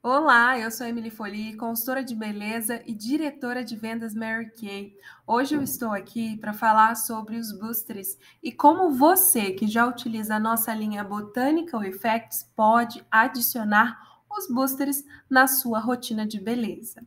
Olá, eu sou Emily Foli, consultora de beleza e diretora de vendas Mary Kay. Hoje eu estou aqui para falar sobre os boosters e como você que já utiliza a nossa linha Botanical Effects pode adicionar os boosters na sua rotina de beleza.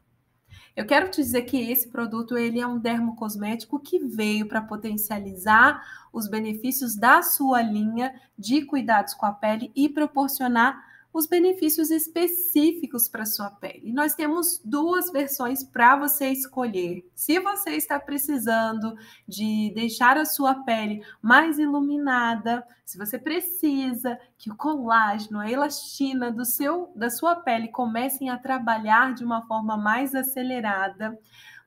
Eu quero te dizer que esse produto ele é um dermocosmético que veio para potencializar os benefícios da sua linha de cuidados com a pele e proporcionar os benefícios específicos para sua pele. Nós temos duas versões para você escolher. Se você está precisando de deixar a sua pele mais iluminada, se você precisa que o colágeno, a elastina do seu da sua pele comecem a trabalhar de uma forma mais acelerada,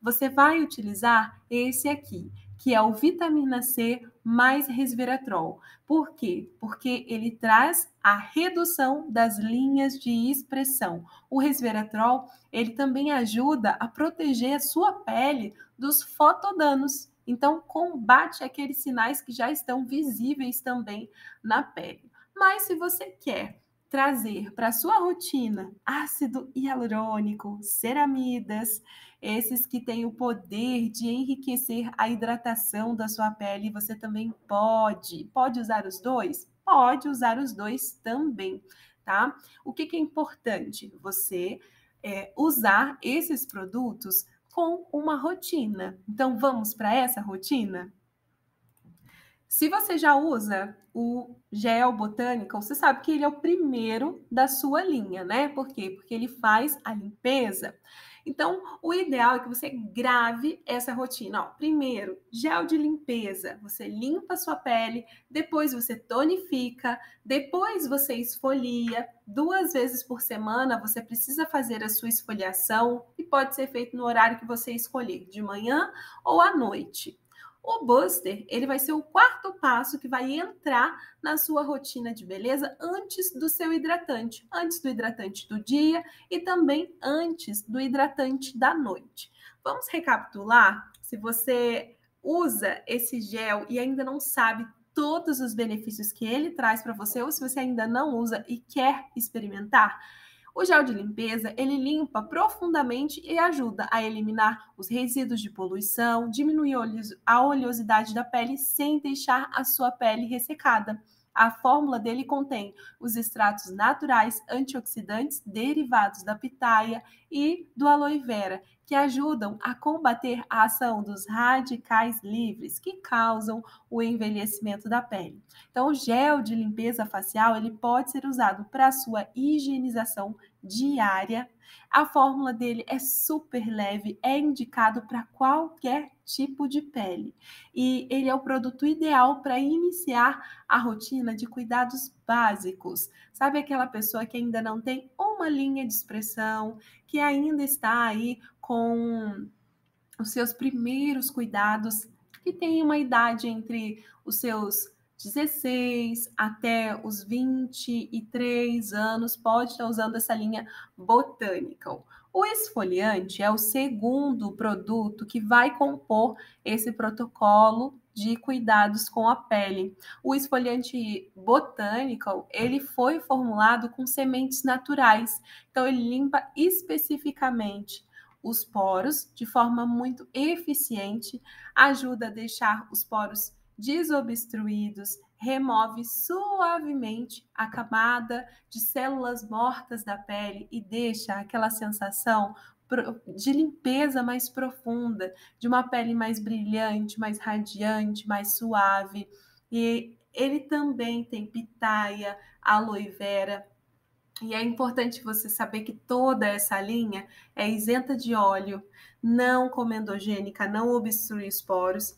você vai utilizar esse aqui que é o vitamina C mais resveratrol. Por quê? Porque ele traz a redução das linhas de expressão. O resveratrol, ele também ajuda a proteger a sua pele dos fotodanos. Então, combate aqueles sinais que já estão visíveis também na pele. Mas se você quer trazer para sua rotina ácido hialurônico, ceramidas, esses que têm o poder de enriquecer a hidratação da sua pele, você também pode. Pode usar os dois? Pode usar os dois também, tá? O que, que é importante? Você é, usar esses produtos com uma rotina. Então, vamos para essa rotina? Se você já usa o gel botânico, você sabe que ele é o primeiro da sua linha, né? Por quê? Porque ele faz a limpeza. Então, o ideal é que você grave essa rotina. Ó, primeiro, gel de limpeza. Você limpa a sua pele, depois você tonifica, depois você esfolia. Duas vezes por semana você precisa fazer a sua esfoliação e pode ser feito no horário que você escolher, de manhã ou à noite. O Buster, ele vai ser o quarto passo que vai entrar na sua rotina de beleza antes do seu hidratante, antes do hidratante do dia e também antes do hidratante da noite. Vamos recapitular? Se você usa esse gel e ainda não sabe todos os benefícios que ele traz para você, ou se você ainda não usa e quer experimentar, o gel de limpeza, ele limpa profundamente e ajuda a eliminar os resíduos de poluição, diminuir a oleosidade da pele sem deixar a sua pele ressecada. A fórmula dele contém os extratos naturais antioxidantes derivados da pitaia e do aloe vera, que ajudam a combater a ação dos radicais livres que causam o envelhecimento da pele. Então, o gel de limpeza facial ele pode ser usado para sua higienização diária. A fórmula dele é super leve, é indicado para qualquer tipo de pele. E ele é o produto ideal para iniciar a rotina de cuidados básicos. Sabe aquela pessoa que ainda não tem uma linha de expressão, que ainda está aí com os seus primeiros cuidados, que tem uma idade entre os seus 16 até os 23 anos, pode estar usando essa linha botânica. O esfoliante é o segundo produto que vai compor esse protocolo de cuidados com a pele. O esfoliante botânico, ele foi formulado com sementes naturais, então ele limpa especificamente os poros de forma muito eficiente, ajuda a deixar os poros desobstruídos, remove suavemente a camada de células mortas da pele e deixa aquela sensação de limpeza mais profunda, de uma pele mais brilhante, mais radiante, mais suave. E ele também tem pitaia, aloe vera. E é importante você saber que toda essa linha é isenta de óleo, não comendogênica, não obstrui os poros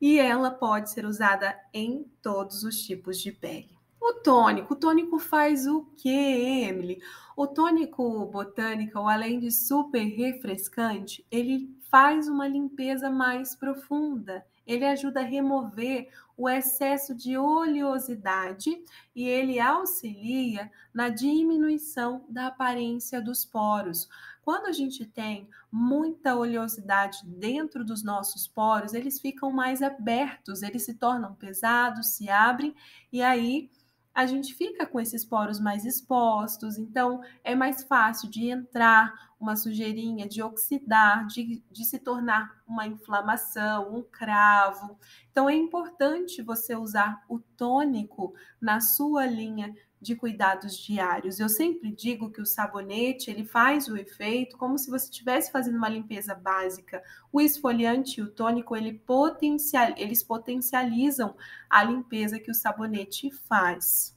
e ela pode ser usada em todos os tipos de pele. O tônico, o tônico faz o quê, Emily? O tônico botânico, além de super refrescante, ele faz uma limpeza mais profunda. Ele ajuda a remover o excesso de oleosidade e ele auxilia na diminuição da aparência dos poros, quando a gente tem muita oleosidade dentro dos nossos poros, eles ficam mais abertos, eles se tornam pesados, se abrem e aí a gente fica com esses poros mais expostos, então é mais fácil de entrar uma sujeirinha, de oxidar, de, de, se tornar uma inflamação, um cravo. Então é importante você usar o tônico na sua linha de cuidados diários. Eu sempre digo que o sabonete, ele faz o efeito como se você estivesse fazendo uma limpeza básica. O esfoliante e o tônico, ele potencial, eles potencializam a limpeza que o sabonete faz.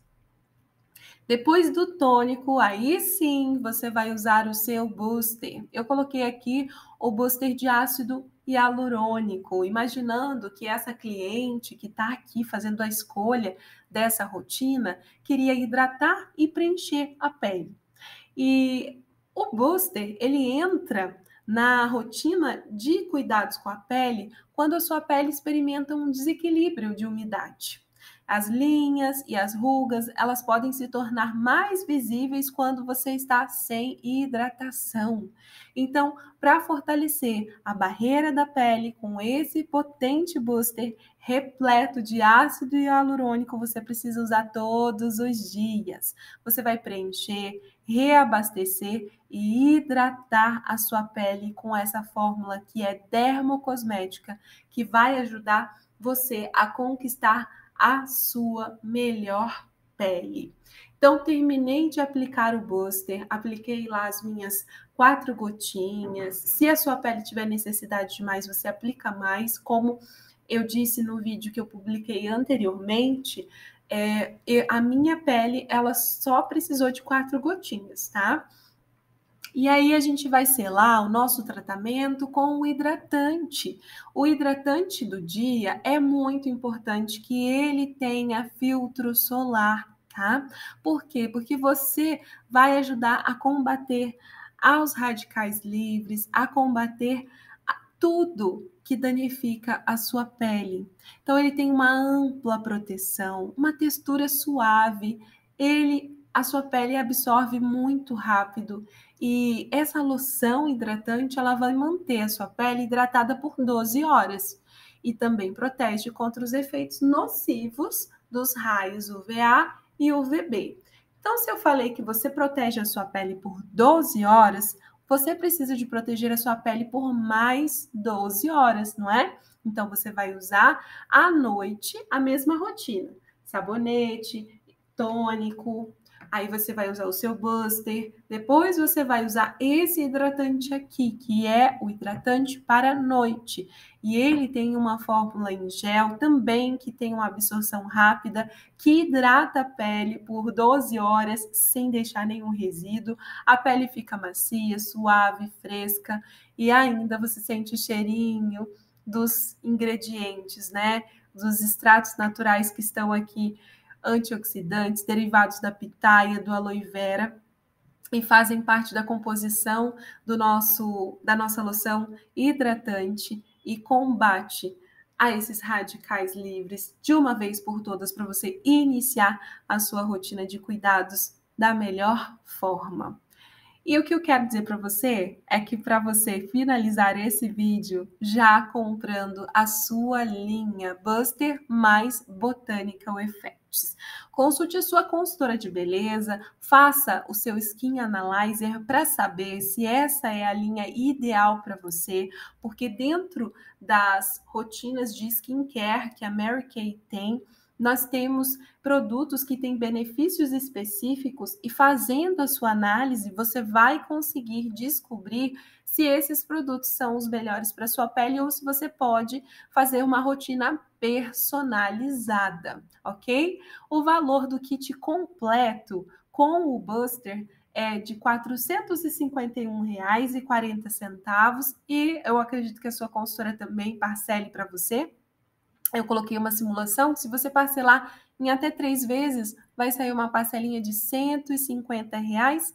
Depois do tônico, aí sim você vai usar o seu booster. Eu coloquei aqui o booster de ácido hialurônico, imaginando que essa cliente que está aqui fazendo a escolha dessa rotina queria hidratar e preencher a pele. E o booster ele entra na rotina de cuidados com a pele quando a sua pele experimenta um desequilíbrio de umidade. As linhas e as rugas, elas podem se tornar mais visíveis quando você está sem hidratação. Então, para fortalecer a barreira da pele com esse potente booster repleto de ácido hialurônico, você precisa usar todos os dias. Você vai preencher, reabastecer e hidratar a sua pele com essa fórmula que é dermocosmética, que vai ajudar você a conquistar a sua melhor pele. Então, terminei de aplicar o booster, apliquei lá as minhas quatro gotinhas. Se a sua pele tiver necessidade de mais, você aplica mais. Como eu disse no vídeo que eu publiquei anteriormente, é, a minha pele ela só precisou de quatro gotinhas, tá? E aí a gente vai selar o nosso tratamento com o hidratante. O hidratante do dia é muito importante que ele tenha filtro solar, tá? Por quê? Porque você vai ajudar a combater aos radicais livres, a combater tudo que danifica a sua pele. Então ele tem uma ampla proteção, uma textura suave, ele a sua pele absorve muito rápido e essa loção hidratante, ela vai manter a sua pele hidratada por 12 horas e também protege contra os efeitos nocivos dos raios UVA e UVB. Então, se eu falei que você protege a sua pele por 12 horas, você precisa de proteger a sua pele por mais 12 horas, não é? Então, você vai usar à noite a mesma rotina: sabonete, tônico, aí você vai usar o seu Buster, depois você vai usar esse hidratante aqui, que é o hidratante para noite. E ele tem uma fórmula em gel também que tem uma absorção rápida, que hidrata a pele por 12 horas sem deixar nenhum resíduo. A pele fica macia, suave, fresca e ainda você sente o cheirinho dos ingredientes, né? Dos extratos naturais que estão aqui antioxidantes, derivados da pitaia, do aloe vera e fazem parte da composição do nosso da nossa loção hidratante e combate a esses radicais livres de uma vez por todas para você iniciar a sua rotina de cuidados da melhor forma. E o que eu quero dizer para você é que para você finalizar esse vídeo já comprando a sua linha Buster mais Botânica Effect. Consulte a sua consultora de beleza, faça o seu skin analyzer para saber se essa é a linha ideal para você, porque dentro das rotinas de skincare que a Mary Kay tem, nós temos produtos que têm benefícios específicos e fazendo a sua análise, você vai conseguir descobrir se esses produtos são os melhores para sua pele ou se você pode fazer uma rotina personalizada, ok? O valor do kit completo com o Buster é de R$ 451,40 e eu acredito que a sua consultora também parcele para você. Eu coloquei uma simulação que se você parcelar em até três vezes, vai sair uma parcelinha de R$ 150,46.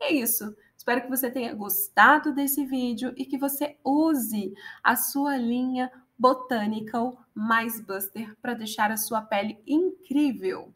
É isso. Espero que você tenha gostado desse vídeo e que você use a sua linha Botanical mais Buster para deixar a sua pele incrível.